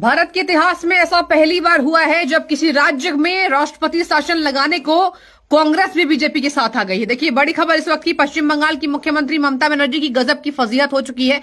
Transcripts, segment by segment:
भारत के इतिहास में ऐसा पहली बार हुआ है जब किसी राज्य में राष्ट्रपति शासन लगाने को कांग्रेस भी बीजेपी के साथ आ गई है देखिए बड़ी खबर इस वक्त की पश्चिम बंगाल की मुख्यमंत्री ममता बनर्जी की गजब की फजीहत हो चुकी है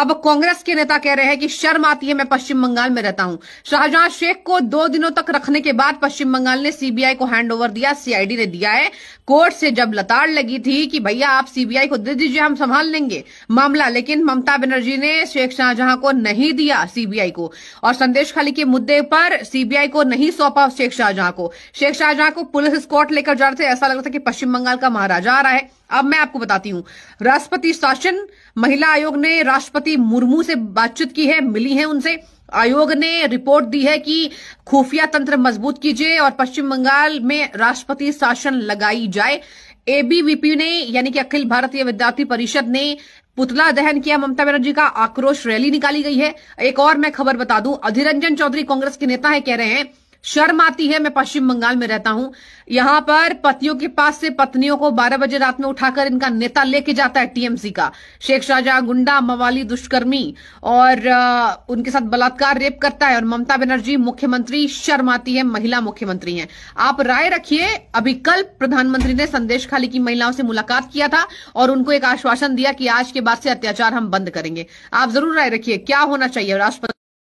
अब कांग्रेस के नेता कह रहे हैं कि शर्म आती है मैं पश्चिम बंगाल में रहता हूं शाहजहां शेख को दो दिनों तक रखने के बाद पश्चिम बंगाल ने सीबीआई को हैंड ओवर दिया सीआईडी ने दिया है कोर्ट से जब लताड़ लगी थी कि भैया आप सीबीआई को दे दीजिए हम संभाल लेंगे मामला लेकिन ममता बनर्जी ने शेख शाहजहां को नहीं दिया सीबीआई को और संदेश खाली के मुद्दे पर सीबीआई को नहीं सौंपा शेख शाहजहां को शेख शाहजहां को पुलिस स्कॉट लेकर रहे थे ऐसा लग रहा था कि पश्चिम बंगाल का महाराजा आ रहा है अब मैं आपको बताती हूँ राष्ट्रपति शासन महिला आयोग ने राष्ट्रपति मुर्मू से बातचीत की है मिली है उनसे आयोग ने रिपोर्ट दी है कि खुफिया तंत्र मजबूत कीजिए और पश्चिम बंगाल में राष्ट्रपति शासन लगाई जाए एबीवीपी ने यानी कि अखिल भारतीय विद्यार्थी परिषद ने पुतला दहन किया ममता बनर्जी का आक्रोश रैली निकाली गई है एक और मैं खबर बता दूं अधीरंजन चौधरी कांग्रेस के नेता है कह रहे हैं शर्म आती है मैं पश्चिम बंगाल में रहता हूं यहां पर पतियों के पास से पत्नियों को 12 बजे रात में उठाकर इनका नेता लेके जाता है टीएमसी का शेख शाहजहां गुंडा मवाली दुष्कर्मी और उनके साथ बलात्कार रेप करता है और ममता बनर्जी मुख्यमंत्री शर्म आती है महिला मुख्यमंत्री हैं आप राय रखिए अभी कल प्रधानमंत्री ने संदेश खाली की महिलाओं से मुलाकात किया था और उनको एक आश्वासन दिया कि आज के बाद से अत्याचार हम बंद करेंगे आप जरूर राय रखिए क्या होना चाहिए राष्ट्रपति